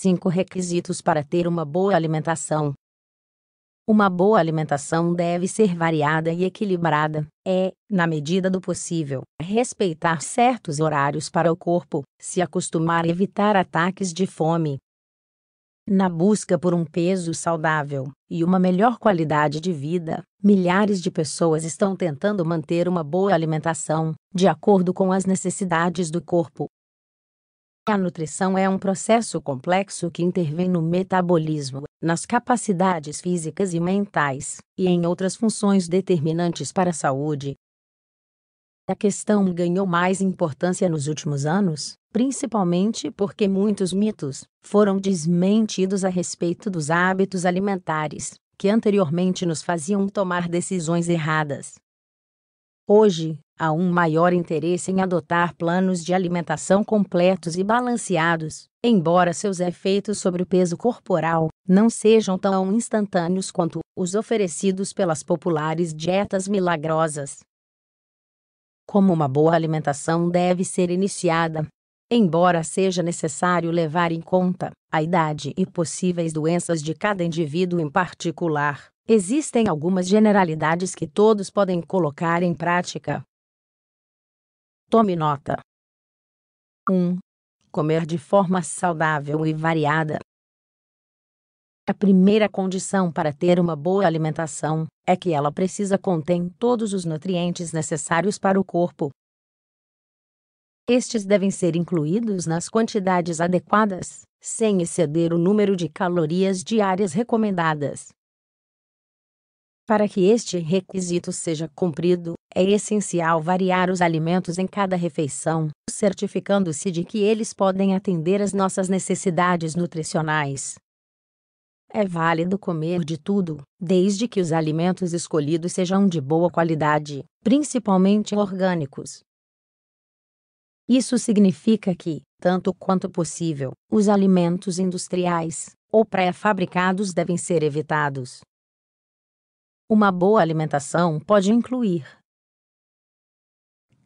5 requisitos para ter uma boa alimentação. Uma boa alimentação deve ser variada e equilibrada, é, na medida do possível, respeitar certos horários para o corpo, se acostumar a evitar ataques de fome. Na busca por um peso saudável e uma melhor qualidade de vida, milhares de pessoas estão tentando manter uma boa alimentação, de acordo com as necessidades do corpo, a nutrição é um processo complexo que intervém no metabolismo, nas capacidades físicas e mentais, e em outras funções determinantes para a saúde. A questão ganhou mais importância nos últimos anos, principalmente porque muitos mitos foram desmentidos a respeito dos hábitos alimentares, que anteriormente nos faziam tomar decisões erradas. Hoje, há um maior interesse em adotar planos de alimentação completos e balanceados, embora seus efeitos sobre o peso corporal não sejam tão instantâneos quanto os oferecidos pelas populares dietas milagrosas. Como uma boa alimentação deve ser iniciada, Embora seja necessário levar em conta a idade e possíveis doenças de cada indivíduo em particular, Existem algumas generalidades que todos podem colocar em prática. Tome nota. 1. Comer de forma saudável e variada. A primeira condição para ter uma boa alimentação é que ela precisa contém todos os nutrientes necessários para o corpo. Estes devem ser incluídos nas quantidades adequadas, sem exceder o número de calorias diárias recomendadas. Para que este requisito seja cumprido, é essencial variar os alimentos em cada refeição, certificando-se de que eles podem atender às nossas necessidades nutricionais. É válido comer de tudo, desde que os alimentos escolhidos sejam de boa qualidade, principalmente orgânicos. Isso significa que, tanto quanto possível, os alimentos industriais ou pré-fabricados devem ser evitados. Uma boa alimentação pode incluir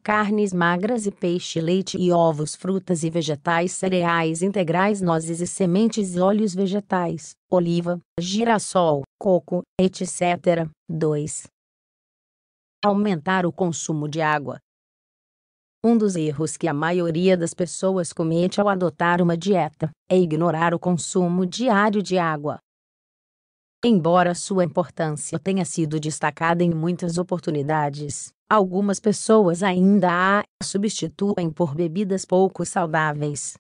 carnes magras e peixe, leite e ovos, frutas e vegetais, cereais integrais, nozes e sementes e óleos vegetais, oliva, girassol, coco, etc. 2. Aumentar o consumo de água. Um dos erros que a maioria das pessoas comete ao adotar uma dieta é ignorar o consumo diário de água. Embora sua importância tenha sido destacada em muitas oportunidades, algumas pessoas ainda a substituem por bebidas pouco saudáveis.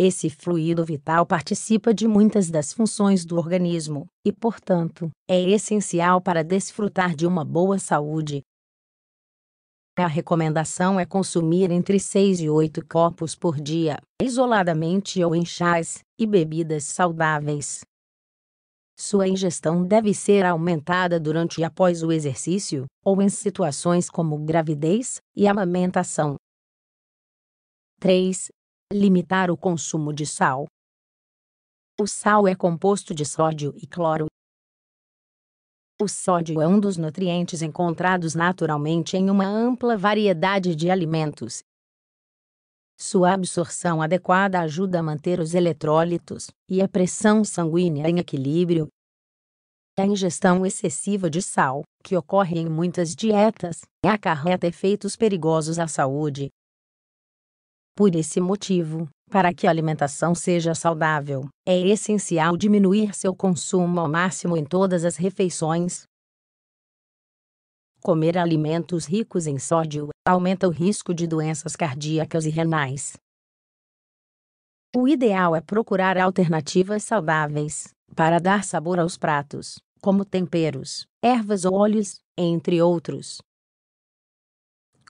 Esse fluido vital participa de muitas das funções do organismo, e, portanto, é essencial para desfrutar de uma boa saúde. A recomendação é consumir entre 6 e 8 copos por dia, isoladamente ou em chás, e bebidas saudáveis, sua ingestão deve ser aumentada durante e após o exercício, ou em situações como gravidez e amamentação. 3. Limitar o consumo de sal. O sal é composto de sódio e cloro. O sódio é um dos nutrientes encontrados naturalmente em uma ampla variedade de alimentos, sua absorção adequada ajuda a manter os eletrólitos e a pressão sanguínea em equilíbrio. A ingestão excessiva de sal, que ocorre em muitas dietas, acarreta efeitos perigosos à saúde. Por esse motivo, para que a alimentação seja saudável, é essencial diminuir seu consumo ao máximo em todas as refeições, Comer alimentos ricos em sódio aumenta o risco de doenças cardíacas e renais. O ideal é procurar alternativas saudáveis para dar sabor aos pratos, como temperos, ervas ou óleos, entre outros.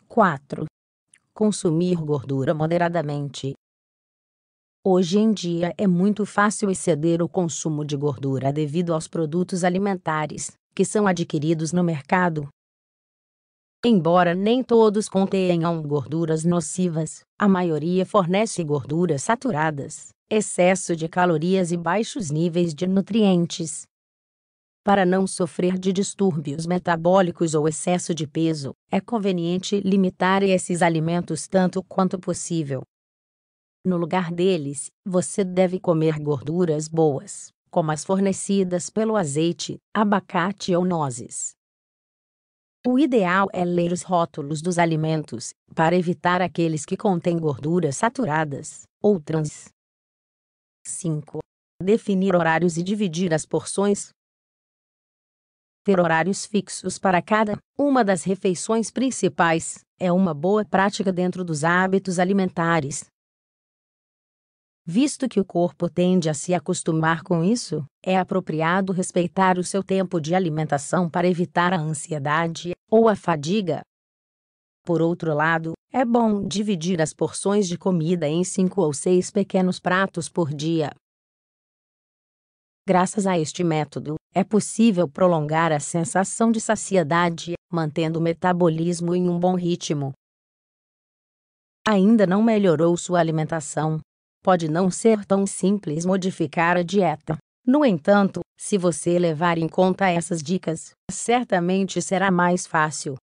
4. Consumir gordura moderadamente. Hoje em dia é muito fácil exceder o consumo de gordura devido aos produtos alimentares que são adquiridos no mercado, Embora nem todos contenham gorduras nocivas, a maioria fornece gorduras saturadas, excesso de calorias e baixos níveis de nutrientes. Para não sofrer de distúrbios metabólicos ou excesso de peso, é conveniente limitar esses alimentos tanto quanto possível. No lugar deles, você deve comer gorduras boas, como as fornecidas pelo azeite, abacate ou nozes. O ideal é ler os rótulos dos alimentos, para evitar aqueles que contêm gorduras saturadas ou trans. 5. Definir horários e dividir as porções. Ter horários fixos para cada uma das refeições principais é uma boa prática dentro dos hábitos alimentares, Visto que o corpo tende a se acostumar com isso, é apropriado respeitar o seu tempo de alimentação para evitar a ansiedade ou a fadiga. Por outro lado, é bom dividir as porções de comida em cinco ou seis pequenos pratos por dia. Graças a este método, é possível prolongar a sensação de saciedade, mantendo o metabolismo em um bom ritmo. Ainda não melhorou sua alimentação, pode não ser tão simples modificar a dieta. No entanto, se você levar em conta essas dicas, certamente será mais fácil